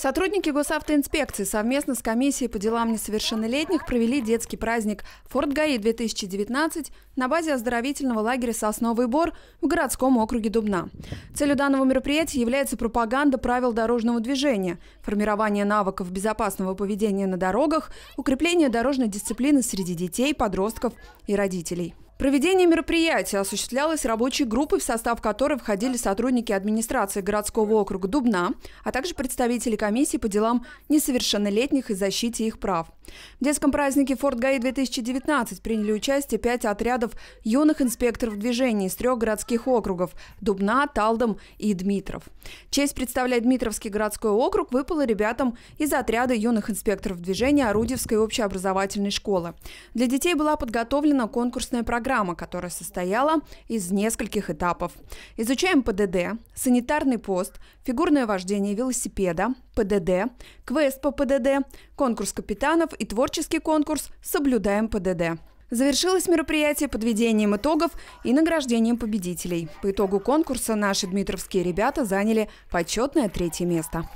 Сотрудники госавтоинспекции совместно с комиссией по делам несовершеннолетних провели детский праздник «Форт ГАИ-2019» на базе оздоровительного лагеря «Сосновый бор» в городском округе Дубна. Целью данного мероприятия является пропаганда правил дорожного движения, формирование навыков безопасного поведения на дорогах, укрепление дорожной дисциплины среди детей, подростков и родителей. Проведение мероприятия осуществлялось рабочей группой, в состав которой входили сотрудники администрации городского округа Дубна, а также представители комиссии по делам несовершеннолетних и защите их прав. В детском празднике «Форт ГАИ-2019» приняли участие пять отрядов юных инспекторов движения из трех городских округов – Дубна, Талдом и Дмитров. Честь представлять Дмитровский городской округ выпала ребятам из отряда юных инспекторов движения Орудьевской общеобразовательной школы. Для детей была подготовлена конкурсная программа, которая состояла из нескольких этапов. Изучаем ПДД, санитарный пост, фигурное вождение велосипеда, ПДД, квест по ПДД, конкурс капитанов и творческий конкурс «Соблюдаем ПДД». Завершилось мероприятие подведением итогов и награждением победителей. По итогу конкурса наши дмитровские ребята заняли почетное третье место.